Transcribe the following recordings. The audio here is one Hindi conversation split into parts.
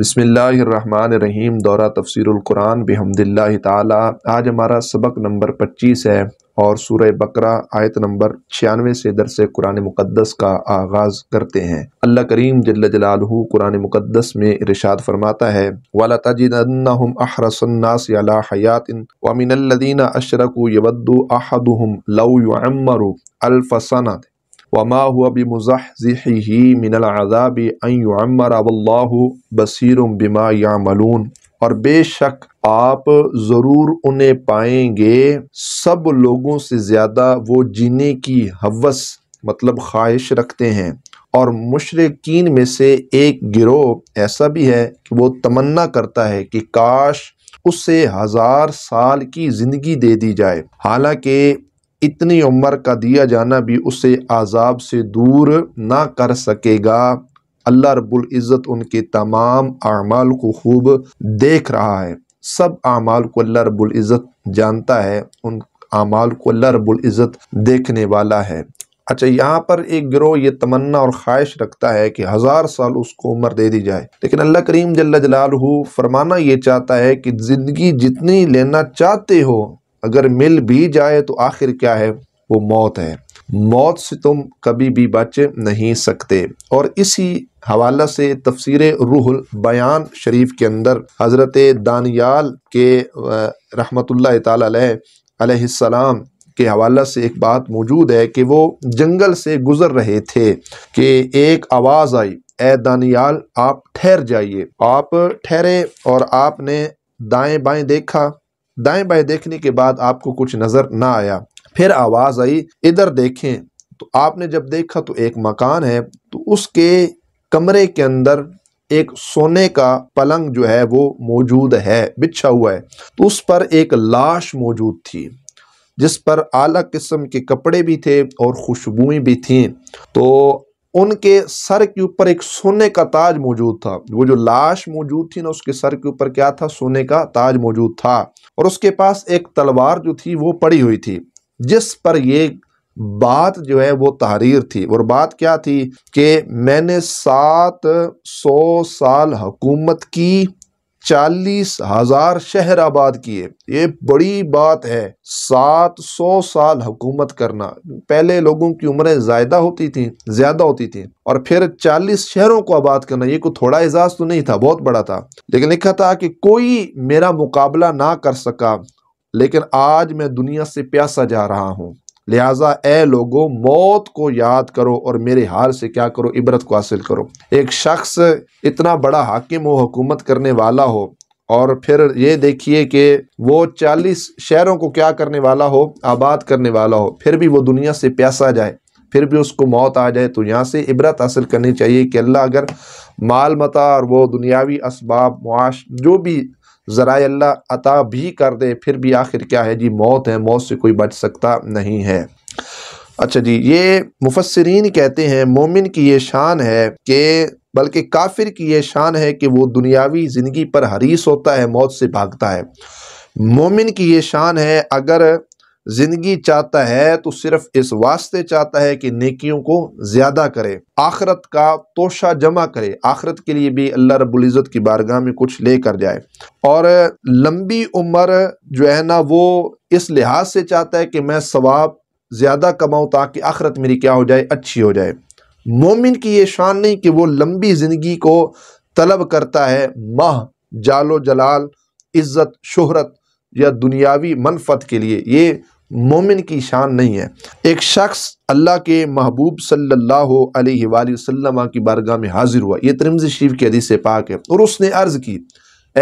बसमीम दौरा तफसरक़ुरान बहमदिल्ला ताला आज हमारा सबक नंबर पच्चीस है और सूर्य बकरा आयत नंबर छियानवे से दरस कुरान मुकद्दस का आगाज़ करते हैं अल्लाह करीम जल्ल जलालहू कुरान मुकद्दस में इरशाद फरमाता है वाला तजदम अहरसन्नास हयातिन वमिनदीन अशरक यबद्दू अहदम लऊ अम्मरू अल्फ़सनत वमा हुआ बसर बिमा या मलून और बेशक आप ज़रूर उन्हें पाएंगे सब लोगों से ज़्यादा वो जीने की हवस मतलब ख्वाहिश रखते हैं और मुशरकिन में से एक गिरोह ऐसा भी है कि वो तमन्ना करता है कि काश उसे हज़ार साल की ज़िंदगी दे दी जाए हालांकि इतनी उम्र का दिया जाना भी उसे आज़ाब से दूर ना कर सकेगा अल्लाह रब्बुल इज़्ज़त उनके तमाम अमाल को खूब देख रहा है सब अमाल को अल्लाह रब्बुल इज़्ज़त जानता है उन अमाल को अल्लाह रब्बुल इज़्ज़त देखने वाला है अच्छा यहाँ पर एक ग्रोह ये तमन्ना और ख्वाहिश रखता है कि हज़ार साल उसको उम्र दे दी जाए लेकिन अल्लाह करीम जल्ला जलालहू फरमाना ये चाहता है कि ज़िंदगी जितनी लेना चाहते हो अगर मिल भी जाए तो आखिर क्या है वो मौत है मौत से तुम कभी भी बच नहीं सकते और इसी हवाला से तफसर रूहुल बयान शरीफ के अंदर हज़रत दानियाल के रहमत अलैहिस्सलाम के हवाला से एक बात मौजूद है कि वो जंगल से गुज़र रहे थे कि एक आवाज़ आई ए दानियाल आप ठहर जाइए आप ठहरे और आपने दाएं बाएं देखा दाएं बाएं देखने के बाद आपको कुछ नज़र ना आया फिर आवाज़ आई इधर देखें तो आपने जब देखा तो एक मकान है तो उसके कमरे के अंदर एक सोने का पलंग जो है वो मौजूद है बिछा हुआ है तो उस पर एक लाश मौजूद थी जिस पर आला किस्म के कपड़े भी थे और खुशबुएं भी थीं तो उनके सर के ऊपर एक सोने का ताज मौजूद था वो जो लाश मौजूद थी ना उसके सर के ऊपर क्या था सोने का ताज मौजूद था और उसके पास एक तलवार जो थी वो पड़ी हुई थी जिस पर ये बात जो है वो तहरीर थी और बात क्या थी कि मैंने सात सौ साल हुकूमत की चालीस हजार शहर आबाद किए ये बड़ी बात है सात सौ साल हुकूमत करना पहले लोगों की उम्रें ज़्यादा होती थी ज़्यादा होती थी और फिर चालीस शहरों को आबाद करना ये कोई थोड़ा एजाज तो नहीं था बहुत बड़ा था लेकिन लिखा था कि कोई मेरा मुकाबला ना कर सका लेकिन आज मैं दुनिया से प्यासा जा रहा हूँ लिहाजा ए लोगों मौत को याद करो और मेरे हार से क्या करो इबरत को हासिल करो एक शख्स इतना बड़ा हाकिम हो हुकूमत करने वाला हो और फिर ये देखिए कि वो चालीस शहरों को क्या करने वाला हो आबाद करने वाला हो फिर भी वो दुनिया से प्यासा जाए फिर भी उसको मौत आ जाए तो यहाँ से इबरत हासिल करनी चाहिए कि अल्लाह अगर माल मता और वो दुनियावी इसबाब मुआश जो भी ज़रा अल्लाह अता भी कर दे फिर भी आखिर क्या है जी मौत है मौत से कोई बच सकता नहीं है अच्छा जी ये मुफसरीन कहते हैं मोमिन की ये शान है कि बल्कि काफिर की ये शान है कि वो दुनियावी ज़िंदगी पर हरीस होता है मौत से भागता है मोमिन की ये शान है अगर ज़िंदगी चाहता है तो सिर्फ इस वास्ते चाहता है कि नेकियों को ज़्यादा करे आखरत का तोशा जमा करे आखरत के लिए भी अल्लाह रबुल्ज़त की बारगाह में कुछ ले कर जाए और लंबी उम्र जो है ना वो इस लिहाज से चाहता है कि मैं सवाब ज़्यादा कमाऊँ ताकि आखरत मेरी क्या हो जाए अच्छी हो जाए मोमिन की ये शान नहीं कि वो लंबी ज़िंदगी को तलब करता है माह जालो जलाल इज़्ज़त शहरत या दुनियावी मनफत के लिए ये मोमिन की शान नहीं है एक शख्स अल्लाह के महबूब सल्लल्लाहु अलैहि वसल्लम की बारगाह में हाजिर हुआ ये तिरमज शरीफ की हदीस पाक है और उसने अर्ज़ की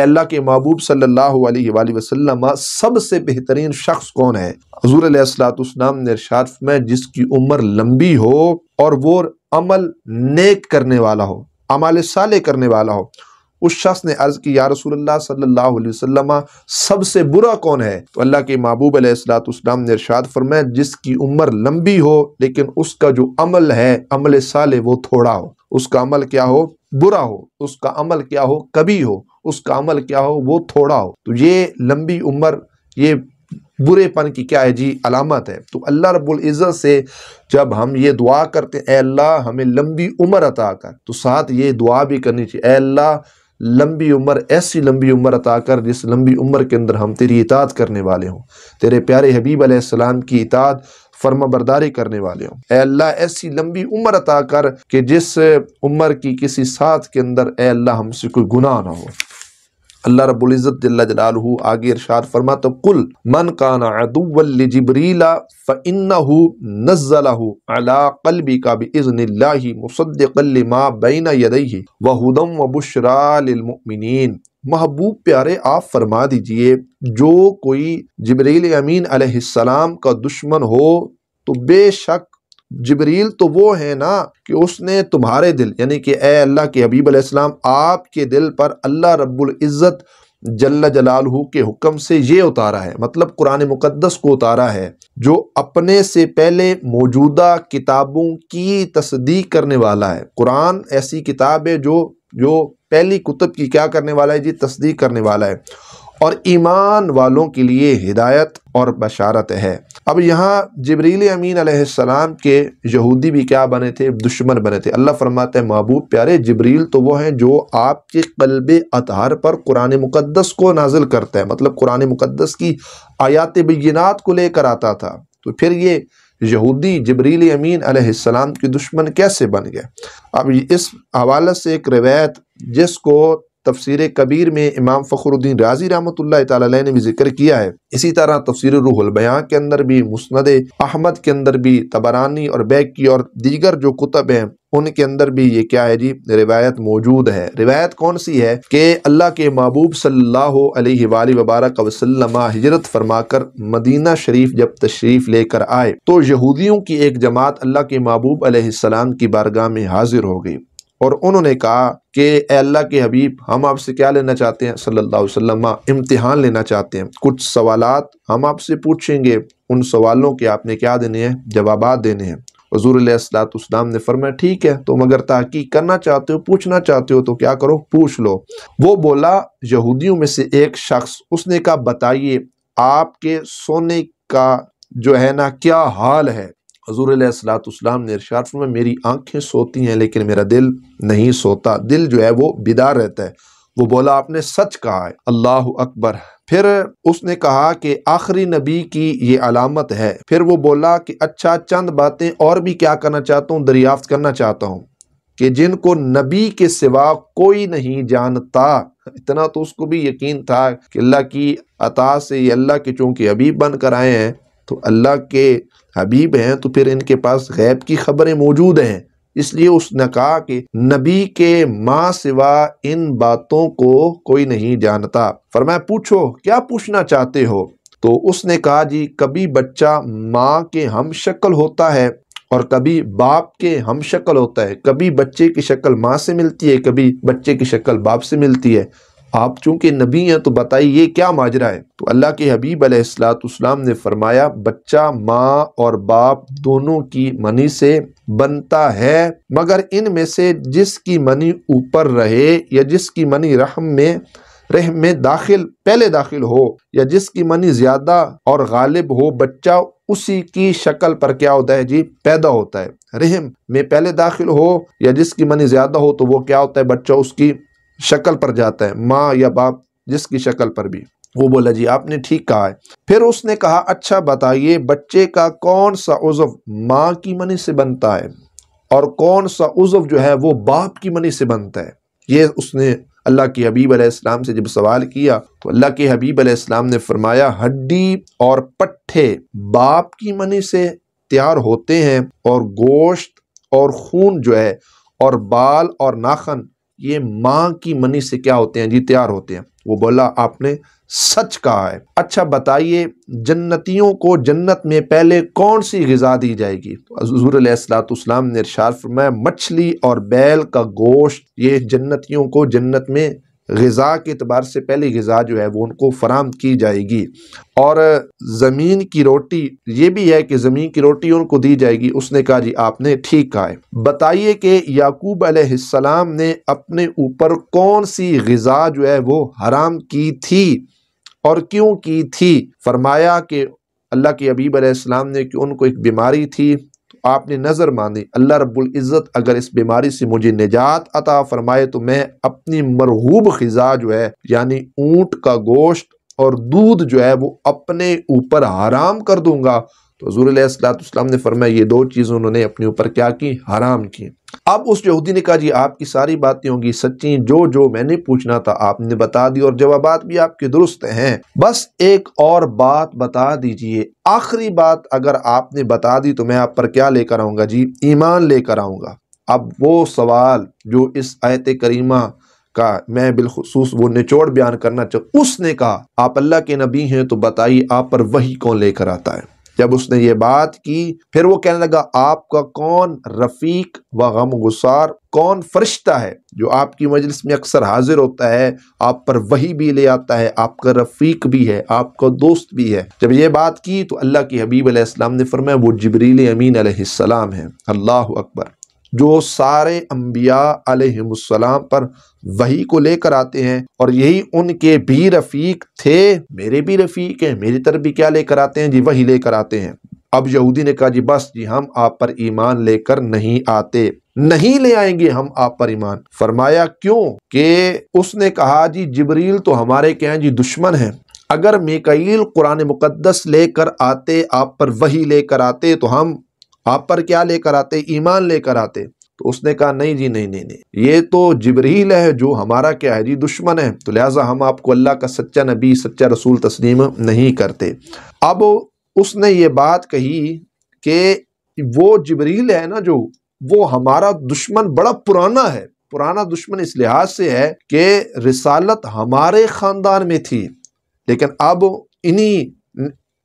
अल्लाह के महबूब सल्लल्लाहु अलैहि वसल्लम सबसे बेहतरीन शख्स कौन है हजूर असलातम ने इरशाद में जिसकी उम्र लंबी हो और वो अमल नेक करने वाला हो अमाल साले करने वाला हो उस शख्स ने अर्ज़ की या रसूलुल्लाह सल्लल्लाहु अलैहि वसल्लम सबसे बुरा कौन है तो अल्लाह के महबूब अलैहिस्सलाम ने इरशाद फरमाया जिसकी उम्र लंबी हो लेकिन उसका जो अमल है अमल साले वो थोड़ा हो उसका अमल क्या हो बुरा हो उसका अमल क्या हो कभी हो उसका अमल क्या हो वो थोड़ा हो तो ये लंबी उम्र ये बुरेपन की क्या है जी अलामत है तो अल्लाह रब्बुल इज़्ज़त से जब हम ये दुआ करते हैं अल्लाह हमें लंबी उम्र अता कर तो साथ ये दुआ भी करनी चाहिए अल्लाह लंबी उम्र ऐसी लंबी उम्र अता कर जिस लंबी उम्र के अंदर हम तेरी इताद करने वाले हों तेरे प्यारे हबीब आसमाम की इताद फर्मा बरदारी करने वाले हों अल्लाह ऐसी लंबी उम्र अता कर कि जिस उम्र की किसी साथ के अंदर अल्लाह हमसे कोई गुनाह ना हो अल्लाह इज़्ज़त जल्ला जलालहु आगे इरशाद फरमा तो कुल मन कान अदुवल जबरीला फइन्नहु नज़लहु अला कल्बी का बिज़निल्लाहि मुसद्दिक़ल लिमा बैन यदैहि व हुदन व बुशरा लिल मुमिनीन महबूब प्यारे आप फरमा दीजिए जो कोई जिब्रील अमीन अलैहिस्सलाम का दुश्मन हो तो बेशक जबरील तो वो है ना कि उसने तुम्हारे दिल यानी कि ए अल्लाह के हबीब अलैहिस्सलाम आपके दिल पर अल्लाह रब्बुल इज़्ज़त जल्ल जलालहु के हुक्म से ये उतारा है मतलब कुरान मुकदस को उतारा है जो अपने से पहले मौजूदा किताबों की तस्दीक करने वाला है कुरान ऐसी किताब है जो जो पहली कुतुब की क्या करने वाला है जी तस्दीक करने वाला है और ईमान वालों के लिए हिदायत और बशारत है अब यहाँ जबरील अमीन आसमाम के यहूदी भी क्या बने थे दुश्मन बने थे अल्लाह फरमाते हैं महबूब प्यारे जबरील तो वो हैं जो आपके कल्ब अतहार पर कुरान मुकदस को नाजिल करते हैं मतलब कुरान मुकदस की आयात बिनात को लेकर आता था तो फिर ये यहूदी जबरील अमीन आसमाम के दुश्मन कैसे बन गए अब इस हवाले से एक रवायत जिसको तफसर कबीर में इमाम फ़खरुद्दीन राजी रहमत ने भी जिक्र किया है इसी तरह तफसर रूहलबयाँ के अंदर भी मुस्ंद अहमद के अंदर भी तबरानी और बैग की और दीगर जो कुतब हैं उनके अंदर भी ये क्या है जी रिवायत मौजूद है रिवायत कौन सी है कि अल्लाह के महबूब सल्लल्लाहु अलैहि वबारक फरमा कर फरमाकर मदीना शरीफ जब तशरीफ़ लेकर आए तो यहूदियों की एक जमात अल्लाह के महबूब सलाम की बारगाह में हाजिर हो गई और उन्होंने कहा कि अल्लाह के हबीब हम आपसे क्या लेना चाहते हैं सल्लल्लाहु अलैहि वसल्लम हाँ, इम्तिहान लेना चाहते हैं कुछ सवालात हम आपसे पूछेंगे उन सवालों के आपने क्या देने हैं जवाब देने हैं हजूर असलातम ने फरमाया ठीक है तुम तो अगर तहकीक करना चाहते हो पूछना चाहते हो तो क्या करो पूछ लो वो बोला यहूदियों में से एक शख्स उसने कहा बताइए आपके सोने का जो है ना क्या हाल है हजूर सलाम ने इरशाद फरमा मेरी आँखें सोती हैं लेकिन मेरा दिल नहीं सोता दिल जो है वो बिदार रहता है वो बोला आपने सच कहा है अल्लाह अकबर फिर उसने कहा कि आखिरी नबी की ये अलामत है फिर वो बोला कि अच्छा चंद बातें और भी क्या करना चाहता हूँ दरियाफ्त करना चाहता हूँ कि जिनको नबी के सिवा कोई नहीं जानता इतना तो उसको भी यकीन था कि अल्लाह की अता से अल्लाह के चूँकि अभी बनकर आए हैं तो अल्लाह के हबीब हैं तो फिर इनके पास गैब की खबरें मौजूद हैं इसलिए उसने कहा कि नबी के माँ सिवा इन बातों को कोई नहीं जानता फरमाया पूछो क्या पूछना चाहते हो तो उसने कहा जी कभी बच्चा माँ के हम शक्ल होता है और कभी बाप के हम शक्ल होता है कभी बच्चे की शक्ल माँ से मिलती है कभी बच्चे की शक्ल बाप से मिलती है आप चूंकि नबी हैं तो बताइए क्या माजरा है तो अल्लाह के हबीब अलैहिस्सलाम ने फरमाया बच्चा माँ और बाप दोनों की मनी से बनता है मगर इनमें से जिसकी मनी ऊपर रहे या जिसकी मनी रहम में रहम में दाखिल पहले दाखिल हो या जिसकी मनी ज़्यादा और गालिब हो बच्चा उसी की शक्ल पर क्या होता है जी पैदा होता है रहम में पहले दाखिल हो या जिसकी मनी ज़्यादा हो तो वो क्या होता है बच्चा उसकी शक्ल पर जाता है माँ या बाप जिसकी शक्ल पर भी वो बोला जी आपने ठीक कहा है फिर उसने कहा अच्छा बताइए बच्चे का कौन सा उजव माँ की मनी से बनता है और कौन सा उजव जो है वो बाप की मनी से बनता है ये उसने अल्लाह के हबीब अलैहिस्सलाम से जब सवाल किया तो अल्लाह के हबीब अलैहिस्सलाम ने फरमाया हड्डी और पट्ठे बाप की मनी से तैयार होते हैं और गोश्त और खून जो है और बाल और नाखन ये माँ की मनी से क्या होते हैं जी तैयार होते हैं वो बोला आपने सच कहा है अच्छा बताइए जन्नतियों को जन्नत में पहले कौन सी गज़ा दी जाएगी असलातम ने इरशाद फरमाया मछली और बैल का गोश्त ये जन्नतियों को जन्नत में गज़ा के अतबार से पहले गज़ा जो है वो उनको फराम की जाएगी और ज़मीन की रोटी ये भी है कि ज़मीन की रोटी उनको दी जाएगी उसने कहा जी आपने ठीक कहा है बताइए कि याकूब अलैहिस्सलाम ने अपने ऊपर कौन सी गज़ा जो है वो हराम की थी और क्यों की थी फरमाया कि अल्लाह के अबीब अलैहिस्सलाम ने कि उनको एक बीमारी थी आपने नज़र मानी अल्लाह रब्बुल इज़्ज़त अगर इस बीमारी से मुझे निजात अता फरमाए तो मैं अपनी मरहूब खिजा जो है यानी ऊँट का गोश्त और दूध जो है वो अपने ऊपर हराम कर दूंगा तो हजूर सलाम ने फरमाया ये दो चीज़ें उन्होंने अपने ऊपर क्या की हराम की अब उस यहूदी ने कहा जी आपकी सारी बातें होंगी सच्ची जो जो मैंने पूछना था आपने बता दी और जवाब भी आपके दुरुस्त हैं बस एक और बात बता दीजिए आखिरी बात अगर आपने बता दी तो मैं आप पर क्या लेकर आऊंगा जी ईमान लेकर आऊंगा अब वो सवाल जो इस आयत करीमा का मैं बिलखसूस वो निचोड़ बयान करना चाहूँ उसने कहा आप अल्लाह के नबी हैं तो बताइए आप पर वही कौन लेकर आता है जब उसने ये बात की फिर वो कहने लगा आपका कौन रफीक व गम गुसार कौन फरिश्ता है जो आपकी मजलिस में अक्सर हाजिर होता है आप पर वही भी ले आता है आपका रफीक भी है आपका दोस्त भी है जब ये बात की तो अल्लाह के हबीब अलैहिस्सलाम ने फरमाया वो जबरील अमीन अलैहिस्सलाम है अल्लाह अकबर जो सारे अम्बिया अलैहिस्सलाम पर वही को लेकर आते हैं और यही उनके भी रफ़ीक थे मेरे भी रफ़ीक हैं मेरी तरफ भी क्या लेकर आते हैं जी वही लेकर आते हैं अब यहूदी ने कहा जी बस जी हम आप पर ईमान लेकर नहीं आते नहीं ले आएंगे हम आप पर ईमान फरमाया क्यों के उसने कहा जी जबरील तो हमारे क्या जी दुश्मन है अगर मिकाईल कुरान मुकदस लेकर आते आप पर वही लेकर आते तो हम आप पर क्या लेकर आते ईमान लेकर आते तो उसने कहा नहीं जी नहीं नहीं नहीं ये तो जबरील है जो हमारा क्या है जी दुश्मन है तो लिहाजा हम आपको अल्लाह का सच्चा नबी सच्चा रसूल तस्लीम नहीं करते अब उसने ये बात कही कि वो जबरील है ना जो वो हमारा दुश्मन बड़ा पुराना है पुराना दुश्मन इस लिहाज से है कि रिसालत हमारे ख़ानदान में थी लेकिन अब इन्हीं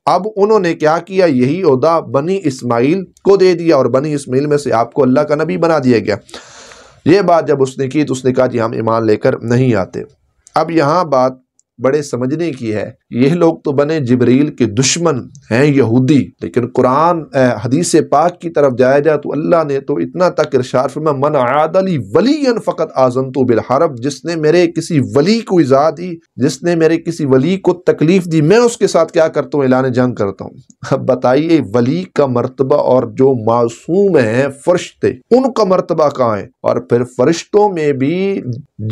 अब उन्होंने क्या किया यही उहदा बनी इस्माइल को दे दिया और बनी इस्माइल में से आपको अल्लाह का नबी बना दिया गया ये बात जब उसने की तो उसने कहा कि हम ईमान लेकर नहीं आते अब यहाँ बात बड़े समझने की है यह लोग तो बने जबरील के दुश्मन हैं यहूदी लेकिन कुरान हदीस पाक की तरफ जाया जाए तो अल्लाह ने तो इतना तक इरशार में मन आदली वली फ़कत आजम तो बिलहरब जिसने मेरे किसी वली को इजा दी जिसने मेरे किसी वली को तकलीफ दी मैं उसके साथ क्या करता हूँ ऐलान जंग करता हूँ अब बताइए वली का मरतबा और जो मासूम है फरिश्ते उनका मरतबा कहाँ है और फिर फरिश्तों में भी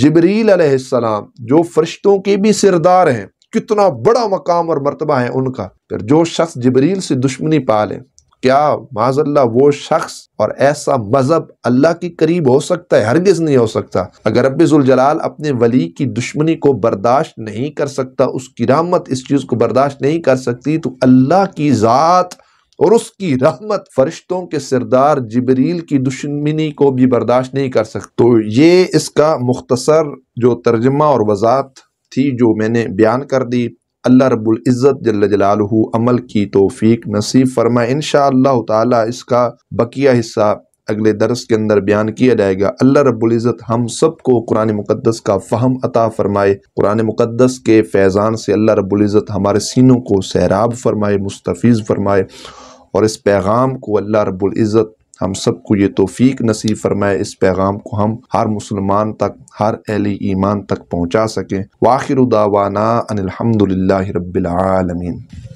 जबरील अलैहिस्सलाम जो फरिश्तों के भी सिरदार हैं कितना बड़ा मकाम और मरतबा है उनका फिर जो शख्स जबरील से दुश्मनी पाले क्या माजल्ला वो शख्स और ऐसा मजहब अल्लाह के करीब हो सकता है हरगिज नहीं हो सकता अगर जलाल अपने वली की दुश्मनी को बर्दाश्त नहीं कर सकता उसकी रामत इस चीज़ को बर्दाश्त नहीं कर सकती तो अल्लाह की ज़ात और उसकी रहमत फरिश्तों के सरदार जबरील की दुश्मनी को भी बर्दाश्त नहीं कर सकते तो ये इसका मुख्तसर जो तर्जमा और वजात थी जो मैंने बयान कर दी अल्लाह रब्ज़त जल जलालहू अमल की तोफ़ी नसीब फरमा इन ताला इसका बकिया हिस्सा अगले दरस के अंदर बयान किया जाएगा अल्लाह रब्ज़त हम सबको कुरान मुक़दस का फ़हम अता फ़रमाए कुरान मुक़दस के फैज़ान से अल्लाह रबुल्ज़त हमारे सीनों को सैराब फरमाए मुस्तफ़ फरमाए और इस पैगाम को अल्लाह रब्ज़त हम सबको ये तोफ़ी नसीब फरमाए इस पैगाम को हम हर मुसलमान तक हर अहली ईमान तक पहुँचा सकें वाखिर दावाना अनिलहमदिल्ला रबालमीन